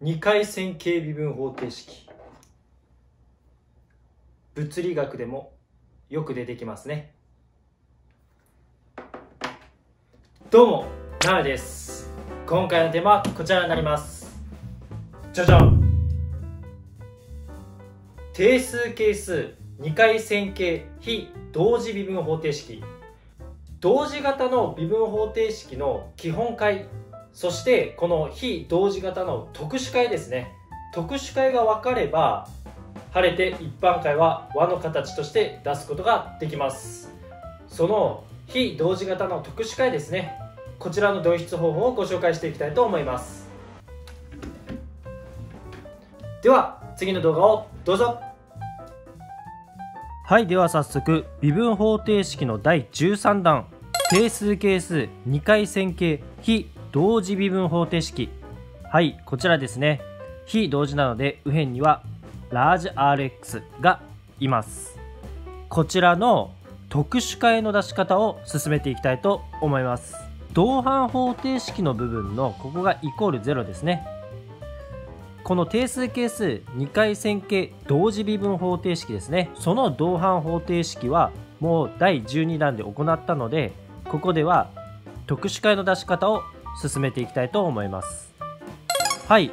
2回線形微分方程式物理学でもよく出てきますねどうもなるです今回のテーマはこちらになりますじゃじゃん定数係数2回線形非同時微分方程式同時型の微分方程式の基本解そしてこの非同時型の特殊会ですね特殊会が分かれば晴れて一般会は和の形として出すことができますその非同時型の特殊会ですねこちらの導出方法をご紹介していきたいと思いますでは次の動画をどうぞはいでは早速微分方程式の第13弾定数係数2回線形非同時微分方程式はいこちらですね非同時なので右辺にはラージ RX がいますこちらの特殊化への出し方を進めていきたいと思います同伴方程式の部分のここがイコール0ですねこの定数係数2回線形同時微分方程式ですねその同伴方程式はもう第12弾で行ったのでここでは特殊解の出し方を進めていきたいと思いますはい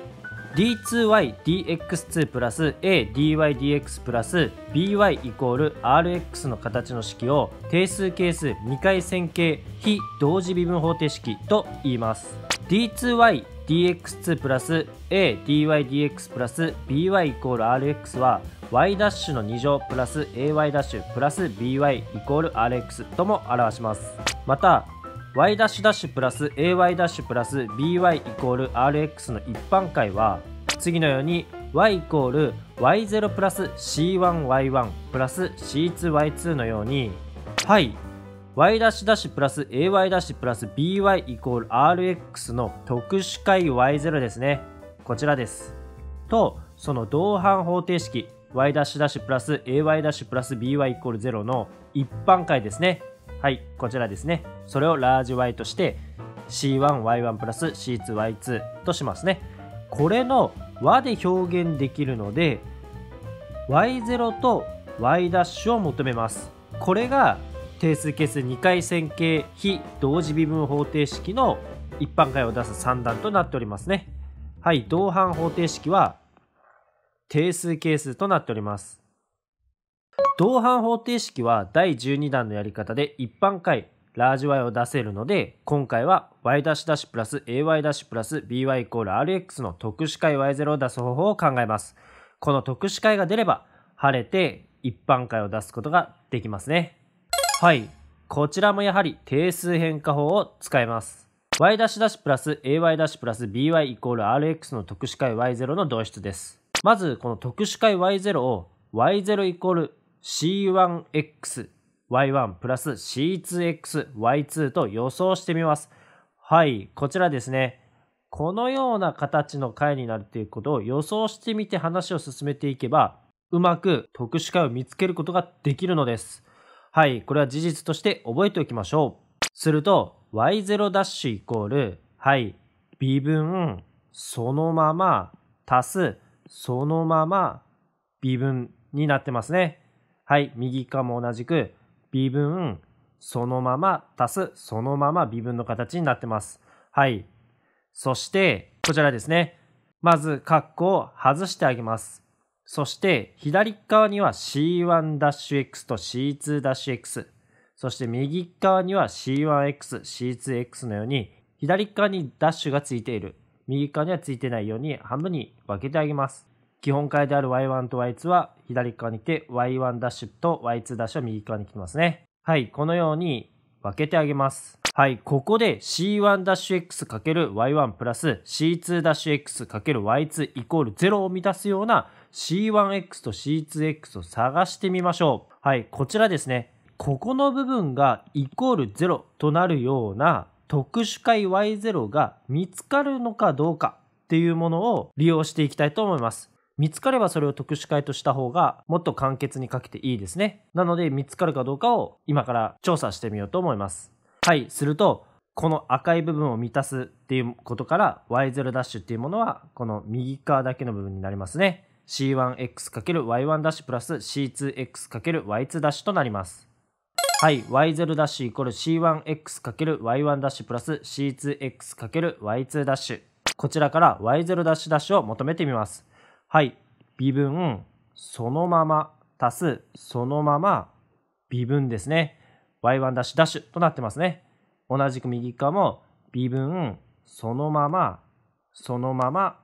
D2YDX2 プラス ADYDX プラス BY イコール RX の形の式を定数係数2回線形非同時微分方程式と言います D2YDX2 プラス ADYDX プラス BY イコール RX は y' の2乗プラス ay' プラス by イコール rx とも表しますまた y ダッシュダッシュプラス ay ダッシュプラス by イコール rx の一般解は次のように y イコール y0 プラス c1y1 プラス c2y2 のようにはい y ダッシュダッシュプラス ay ダッシュプラス by イコール rx の特殊解 y0 ですねこちらですとその同伴方程式 y ダッシュダッシュプラス ay ダッシュプラス by イコール0の一般解ですねはい、こちらですね。それをラージ Y として C1Y1 プラス C2Y2 としますね。これの和で表現できるので Y0 と Y' を求めます。これが定数係数2回線形非同時微分方程式の一般解を出す算段となっておりますね。はい、同伴方程式は定数係数となっております。同伴方程式は第12弾のやり方で一般解ラージ y を出せるので今回は y プラス ay プラス by イコール rx の特殊解 y0 を出す方法を考えますこの特殊解が出れば晴れて一般解を出すことができますねはいこちらもやはり定数変化法を使います y プラス ay プラス by イコール rx の特殊解 y0 の導出ですまずこの特殊解 y0 を y0 イコール C1X、Y1 プラス C2X、Y2 と予想してみます。はい、こちらですね。このような形の解になるということを予想してみて話を進めていけば、うまく特殊解を見つけることができるのです。はい、これは事実として覚えておきましょう。すると、y0' ダッシュイコール、はい、微分、そのまま、足す、そのまま、微分になってますね。はい、右側も同じく、微分、そのまま足す、そのまま微分の形になってます。はい。そして、こちらですね。まず、カッコを外してあげます。そして、左側には C1-X と C2-X。そして、右側には C1X、C2X のように、左側にダッシュがついている。右側にはついてないように半分に分けてあげます。基本回である Y1 と Y2 は左側に来て、Y1 ダッシュと Y2 ダッシュは右側に来てますね。はい、このように分けてあげます。はい、ここで C1-X×Y1 プラス C2-X×Y2 イコール0を満たすような C1X と C2X を探してみましょう。はい、こちらですね。ここの部分がイコール0となるような特殊解 Y0 が見つかるのかどうかっていうものを利用していきたいと思います。見つかればそれを特殊解とした方がもっと簡潔に書けていいですね。なので見つかるかどうかを今から調査してみようと思います。はい、するとこの赤い部分を満たすっていうことから y0' ダッシュっていうものはこの右側だけの部分になりますね。c1x×y1' ダッシュプラス c2x×y2' ダッシュとなります。はい、y0' ダッシュイコール c1x×y1' ダッシュプラス c2x×y2' ダッシュ。こちらから y0' ダッシュダッシュを求めてみます。はい、微分そのまま足すそのまま微分ですね。y1' ダダッッシシュュとなってますね。同じく右側も微分そのままそのまま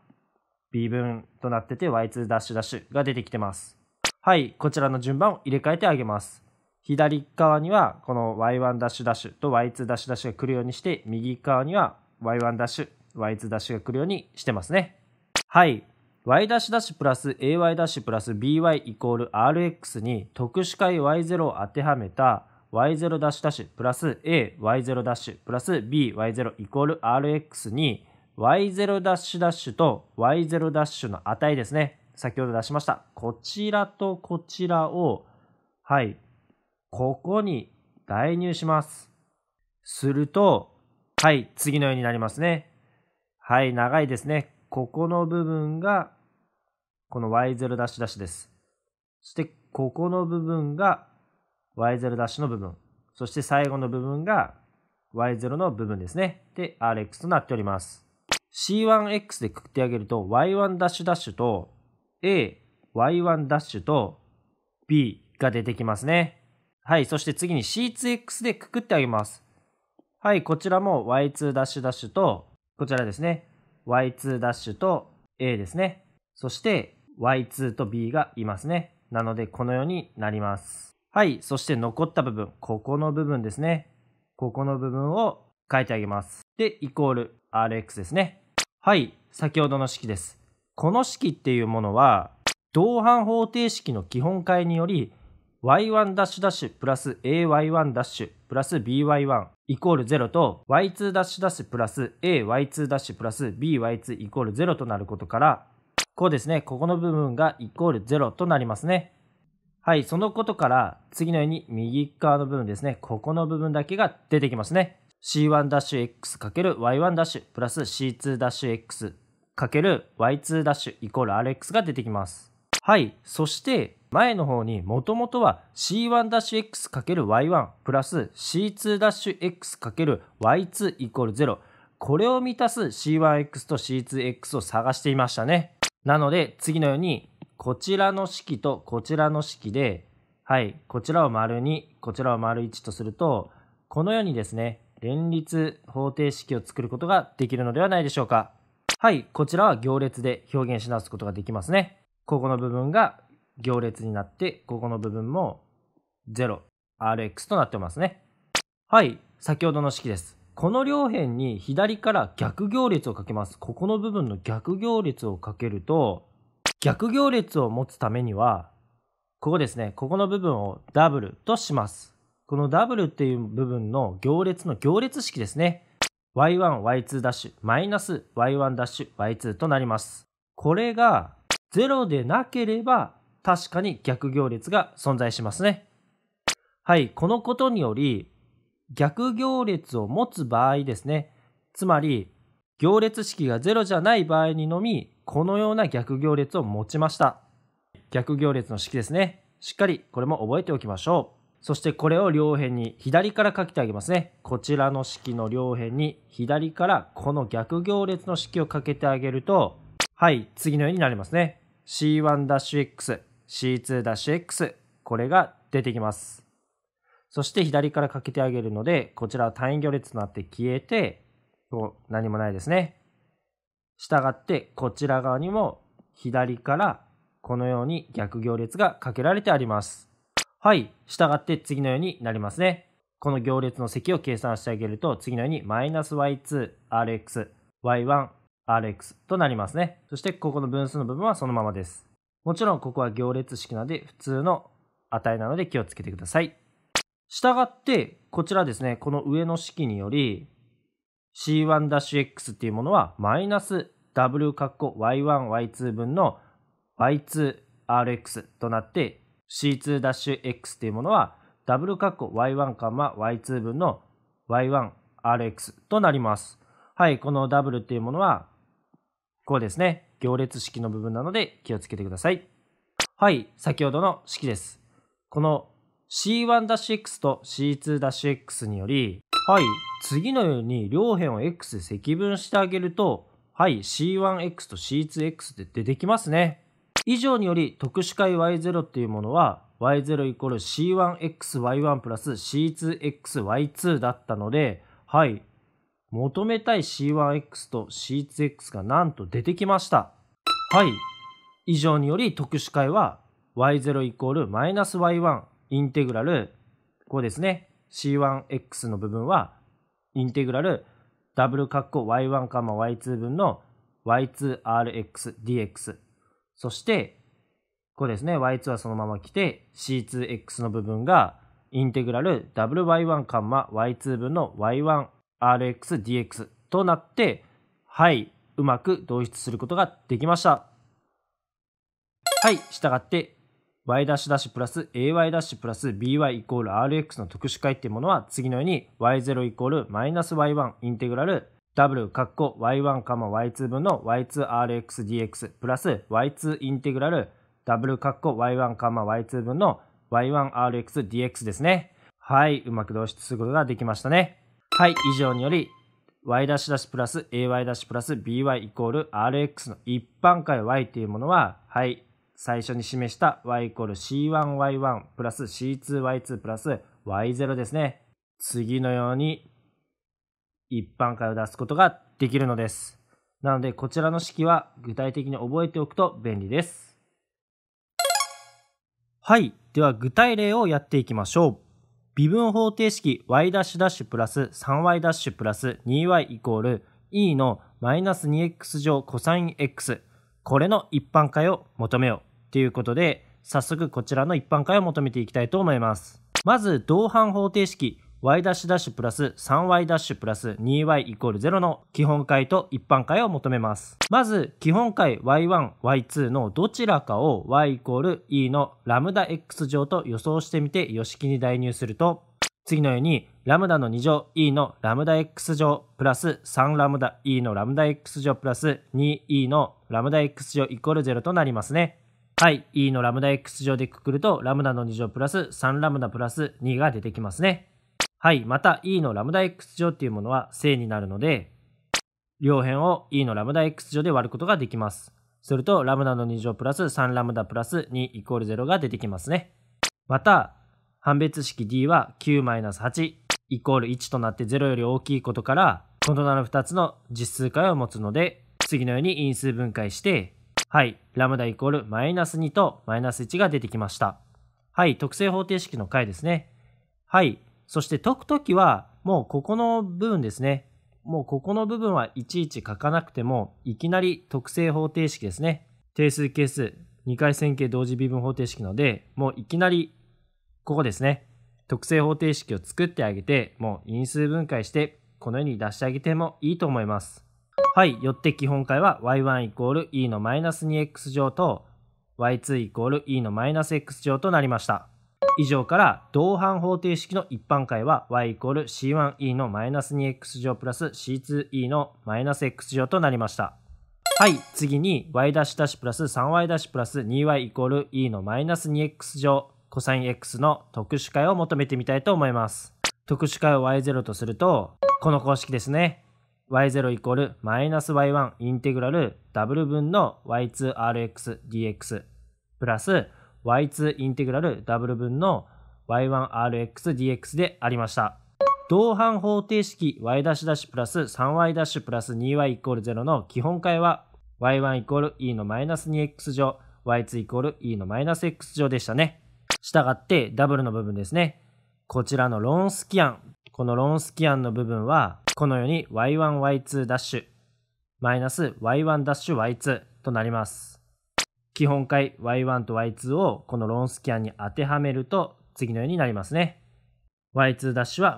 微分となってて y2' ダダッッシシュュが出てきてます。はい、こちらの順番を入れ替えてあげます。左側にはこの y1' ダダッッシシュュと y2' ダダッッシシュュが来るようにして右側には y1'y2' ダッシュ、ダッシュが来るようにしてますね。はい、y ダッダッシュプラス ay ダッシュプラス by イコール rx に特殊解 y0 を当てはめた y0 ダダッシュプラス ay0 ダッシュプラス by0 イコール rx に y0 ダッシュダッシュと y0 ダッシュの値ですね。先ほど出しました。こちらとこちらを、はい、ここに代入します。すると、はい、次のようになりますね。はい、長いですね。ここの部分が、この y0' ダッシュダッシュです。そして、ここの部分が y0' ダッシュの部分。そして最後の部分が y0 の部分ですね。で、rx となっております。c1x でくくってあげると y1' ダッシュダッシュと a、y1' ダッシュと b が出てきますね。はい、そして次に c2x でくくってあげます。はい、こちらも y2' ダッシュダッシュとこちらですね。Y2' ダッシュと A ですね。そして Y2 と B がいますね。なのでこのようになります。はい、そして残った部分、ここの部分ですね。ここの部分を書いてあげます。で、イコール Rx ですね。はい、先ほどの式です。この式っていうものは、同伴方程式の基本解により y1 ダッシュダッシュプラス ay1 ダッシュプラス by1 イコール0と y2 ダッシュダッシュプラス ay2 ダッシュプラス by2 イコール0となることからこうですねここの部分がイコール0となりますねはいそのことから次のように右側の部分ですねここの部分だけが出てきますね c1-x×y1' プラス c2-x×y2' イコール rx が出てきますはいそして前の方にもともとは C1-X×Y1 プラス C2-X×Y2 イコール0これを満たす C1X と C2X を探していましたね。なので次のようにこちらの式とこちらの式ではいこちらを丸2こちらを丸1とするとこのようにですね連立方程式を作ることができるのではないでしょうか。はいこちらは行列で表現し直すことができますね。ここの部分が行列になって、ここの部分も 0rx となってますね。はい、先ほどの式です。この両辺に左から逆行列をかけます。ここの部分の逆行列をかけると、逆行列を持つためには、ここですね、ここの部分をダブルとします。このダブルっていう部分の行列の行列式ですね。y1、y2 ダッシュ、マイナス y1 ダッシュ、y2 となります。これが0でなければ確かに逆行列が存在しますね。はい、このことにより、逆行列を持つ場合ですね。つまり、行列式が0じゃない場合にのみ、このような逆行列を持ちました。逆行列の式ですね。しっかりこれも覚えておきましょう。そしてこれを両辺に左から書きてあげますね。こちらの式の両辺に左からこの逆行列の式をかけてあげると、はい、次のようになりますね。C1-X C2-X、これが出てきます。そして左からかけてあげるので、こちらは単位行列となって消えて、もう何もないですね。したがって、こちら側にも左からこのように逆行列がかけられてあります。はい。したがって次のようになりますね。この行列の積を計算してあげると、次のようにマイナス y2rx、y1rx となりますね。そして、ここの分数の部分はそのままです。もちろんここは行列式なので普通の値なので気をつけてください。したがって、こちらですね、この上の式により C1-X っていうものはマイナス W 括弧 Y1、Y2 分の Y2RX となって C2-X っていうものは W 括弧 Y1 カマ Y2 分の Y1RX となります。はい、この W っていうものはこうですね。行列式の部分なので気をつけてください。はい、先ほどの式です。この C1-X と C2-X により、はい、次のように両辺を X で積分してあげると、はい、C1X と C2X で出てきますね。以上により特殊解 Y0 っていうものは Y0 イコール C1XY1 プラス C2XY2 だったので、はい、求めたい C1X と C2X がなんと出てきました。はい。以上により特殊解は y0 イコールマイナス y1 インテグラル、こうですね。c1x の部分はインテグラルダブル括弧 y1 カマ y2 分の y2rxdx そしてこうですね y2 はそのまま来て c2x の部分がインテグラルダブル y1 カマ y2 分の y1 RxDx となって、はい、うまく導出することができました。はい、したがって、y' プラス ay' プラス by イコール rx の特殊解っていうものは次のように y0 イコールマイナス y1 インテグラル w カッコ y1 カマ y2 分の y2rxdx プラス y2 インテグラル w カッコ y1 カマ y2 分の y1rxdx ですね。はい、うまく導出することができましたね。はい、以上により、y プラス ay プラス by イコール rx の一般解 y というものは、はい、最初に示した y イコール c1y1 プラス c2y2 プラス y0 ですね。次のように一般解を出すことができるのです。なので、こちらの式は具体的に覚えておくと便利です。はい。では、具体例をやっていきましょう。微分方程式 y' ダッシュプラス 3y' ダッシュプラス 2y イコール e のマイナス 2x 乗 c o s x これの一般化を求めようということで早速こちらの一般化を求めていきたいと思いますまず同伴方程式 y プラス 3y プラス 2y イコール0の基本解と一般解を求めます。まず、基本解 y1、y2 のどちらかを y イコール e のラムダ x 乗と予想してみて余式に代入すると、次のように、ラムダの2乗 e のラムダ x 乗プラス3ラムダ e のラムダ x 乗プラス 2e のラムダ x 乗イコール0となりますね。はい、e のラムダ x 乗でくくると、ラムダの2乗プラス3ラムダプラス2が出てきますね。はい、また E のラムダ X 乗っていうものは正になるので、両辺を E のラムダ X 乗で割ることができます。すると、ラムダの2乗プラス3ラムダプラス2イコール0が出てきますね。また、判別式 D は9-8イコール1となって0より大きいことから、異なる2つの実数解を持つので、次のように因数分解して、はい、ラムダイコールマイナス2とマイナス1が出てきました。はい、特性方程式の解ですね。はい、そして解くときは、もうここの部分ですね。もうここの部分はいちいち書かなくても、いきなり特性方程式ですね。定数係数、2回線形同時微分方程式ので、もういきなり、ここですね。特性方程式を作ってあげて、もう因数分解して、このように出してあげてもいいと思います。はい、よって基本解は y1 イコール e のマイナス 2x 乗と y2 イコール e のマイナス x 乗となりました。以上から同半方程式の一般解は y イコール c1e のマイナス 2x 乗プラス c2e のマイナス x 乗となりました。はい、次に y ダッシュダシプラス 3y プラス 2y イコール e のマイナス 2x 乗 cos の特殊解を求めてみたいと思います。特殊解を y0 とすると、この公式ですね。y0 イコールマイナス y1 インテグラル w 分の y2rx dx プラス y2 インテグラル w 分の y1rxdx でありました。同伴方程式 y' プラス 3y' プラス 2y イコール0の基本解は y1 イコール e のマイナス 2x 乗 y2 イコール e のマイナス x 乗でしたね。したがってダブルの部分ですね。こちらのローンスキアン。このローンスキアンの部分はこのように y1y2' マイナス y1'y2 となります。基本解 y1 と y2 をこのロンスキャンに当てはめると次のようになりますね。y2' は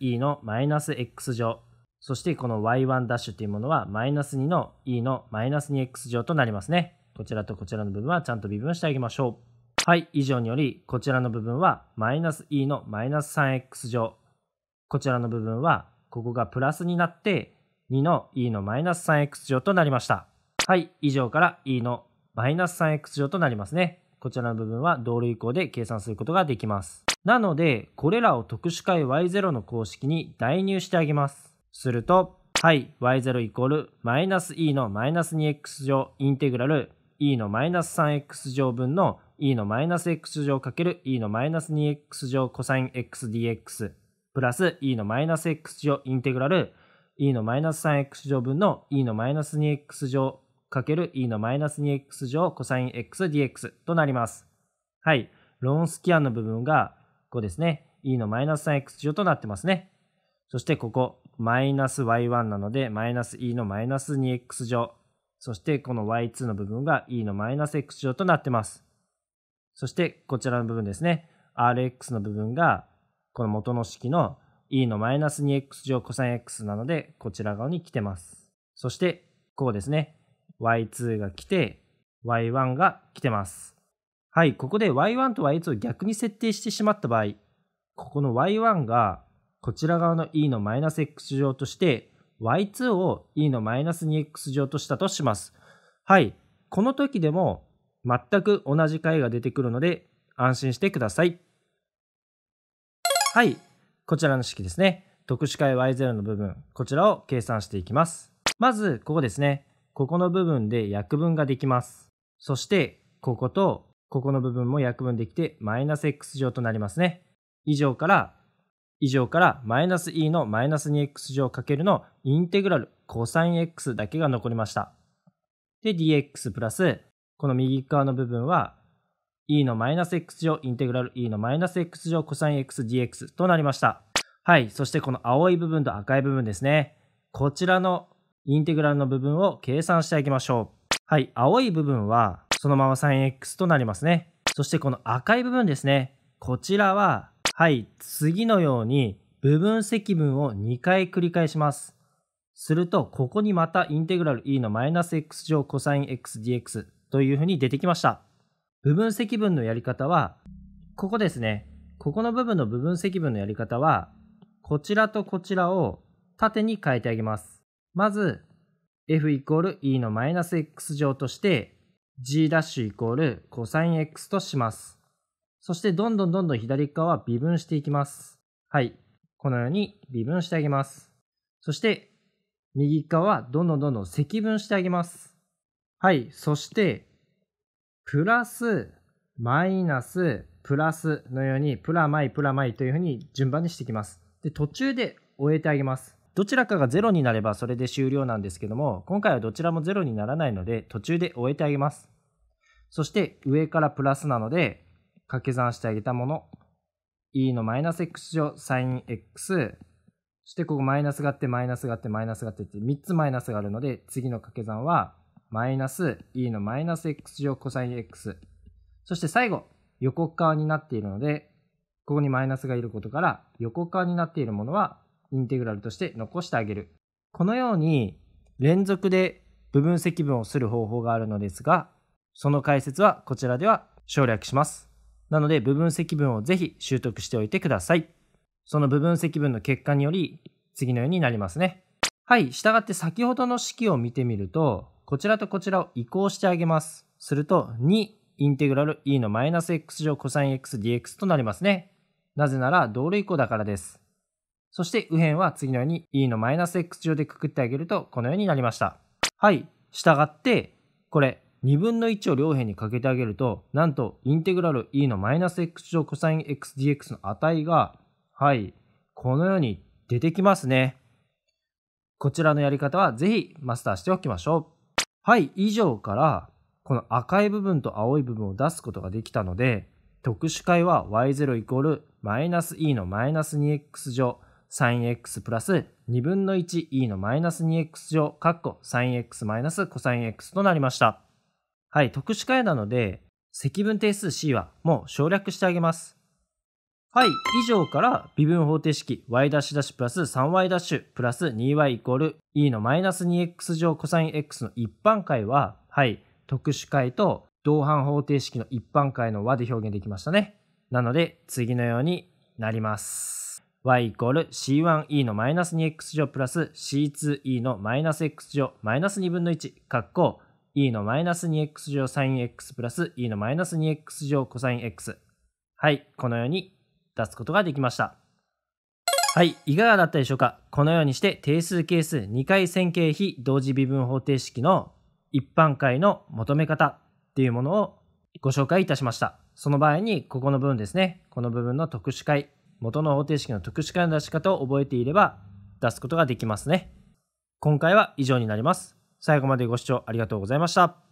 e の x 乗。そしてこの y1' というものは2の e の 2x 乗となりますね。こちらとこちらの部分はちゃんと微分してあげましょう。はい、以上によりこちらの部分は e の 3x 乗。こちらの部分はここがプラスになって2の e の 3x 乗となりました。はい、以上から e のマイナス 3x 乗となりますね。こちらの部分は同類項で計算することができます。なので、これらを特殊解 y0 の公式に代入してあげます。すると、はい、y0 イコールマイナス e のマイナス 2x 乗インテグラル e のマイナス 3x 乗分の e のマイナス x 乗かける e のマイナス 2x 乗コサイン xdx プラス e のマイナス x 乗インテグラル e のマイナス 3x 乗分の e のマイナス 2x 乗かける e のマイナス 2x 乗コサイン x d x となります。はい。ローンスキャンの部分がここですね。e のマイナス 3x 乗となってますね。そしてここ、マイナス y1 なので、マイナス e のマイナス 2x 乗。そしてこの y2 の部分が e のマイナス x 乗となってます。そしてこちらの部分ですね。rx の部分がこの元の式の e のマイナス 2x 乗コサイン x なので、こちら側に来てます。そして、こうですね。Y2 が来て、Y1 が来てます。はい、ここで Y1 と Y2 を逆に設定してしまった場合、ここの Y1 がこちら側の E のマイナス X 乗として、Y2 を E のマイナス 2X 乗としたとします。はい、この時でも全く同じ解が出てくるので安心してください。はい、こちらの式ですね。特殊解 Y0 の部分、こちらを計算していきます。まず、ここですね。ここの部分で約分ができます。そして、こことここの部分も約分できて、マイナス x 乗となりますね。以上から、以上から、マイナス e のマイナス 2x 乗かけるのインテグラル cos x だけが残りました。で、dx プラス、この右側の部分は、e のマイナス x 乗インテグラル e のマイナス x 乗 cosxdx となりました。はい。そしてこの青い部分と赤い部分ですね。こちらのインテグラルの部分を計算していきましょう。はい、青い部分はそのまま sinx となりますね。そしてこの赤い部分ですね。こちらは、はい、次のように部分積分を2回繰り返します。すると、ここにまたインテグラル e のマイナス x 乗コサイン xdx というふうに出てきました。部分積分のやり方は、ここですね。ここの部分の部分積分のやり方は、こちらとこちらを縦に変えてあげます。まず、f イコール e のマイナス x 乗として、g' イコール cos x とします。そして、どんどんどんどん左側は微分していきます。はい。このように微分してあげます。そして、右側はどんどんどんどん積分してあげます。はい。そして、プラス、マイナス、プラスのように、プラマイ、プラマイというふうに順番にしていきます。で、途中で終えてあげます。どちらかが0になればそれで終了なんですけども、今回はどちらも0にならないので、途中で終えてあげます。そして上からプラスなので、掛け算してあげたもの、e のマイナス x 乗 sinx、そしてここマイナスがあって、マイナスがあって、マイナスがあってって3つマイナスがあるので、次の掛け算は、マイナス e のマイナス x 乗 cos(x)。そして最後、横側になっているので、ここにマイナスがいることから、横側になっているものはインテグラルとして残してあげる。このように連続で部分積分をする方法があるのですが、その解説はこちらでは省略します。なので部分積分をぜひ習得しておいてください。その部分積分の結果により次のようになりますね。はい、従って先ほどの式を見てみると、こちらとこちらを移行してあげます。すると2インテグラル e のマイナス x 乗 c o s x dx となりますね。なぜなら同類項だからです。そして右辺は次のように e のマイナス x 乗でくくってあげるとこのようになりました。はい。従って、これ、2分の1を両辺にかけてあげると、なんと、インテグラル e のマイナス x 乗 c o s xdx の値が、はい、このように出てきますね。こちらのやり方はぜひマスターしておきましょう。はい、以上から、この赤い部分と青い部分を出すことができたので、特殊解は y0 イコールマイナス e のマイナス 2x 乗 sinx プラス2分の 1e のマイナス 2x 乗、かっこ x マイナス c o s i x となりました。はい、特殊解なので、積分定数 c はもう省略してあげます。はい、以上から微分方程式 y' プラス 3y' プラス 2y イコール e のマイナス 2x 乗 c o s i x の一般解は、はい、特殊解と同伴方程式の一般解の和で表現できましたね。なので、次のようになります。y イコール c1e のマイナス 2x 乗プラス c2e のマイナス x 乗マイナス2分の1、括弧 e のマイナス 2x 乗 sin x プラス e のマイナス 2x 乗 c o s x。はい、このように出すことができました。はい、いかがだったでしょうかこのようにして定数係数2回線形比同時微分方程式の一般解の求め方っていうものをご紹介いたしました。その場合に、ここの部分ですね。この部分の特殊解元の方程式の特殊化の出し方を覚えていれば出すことができますね。今回は以上になります。最後までご視聴ありがとうございました。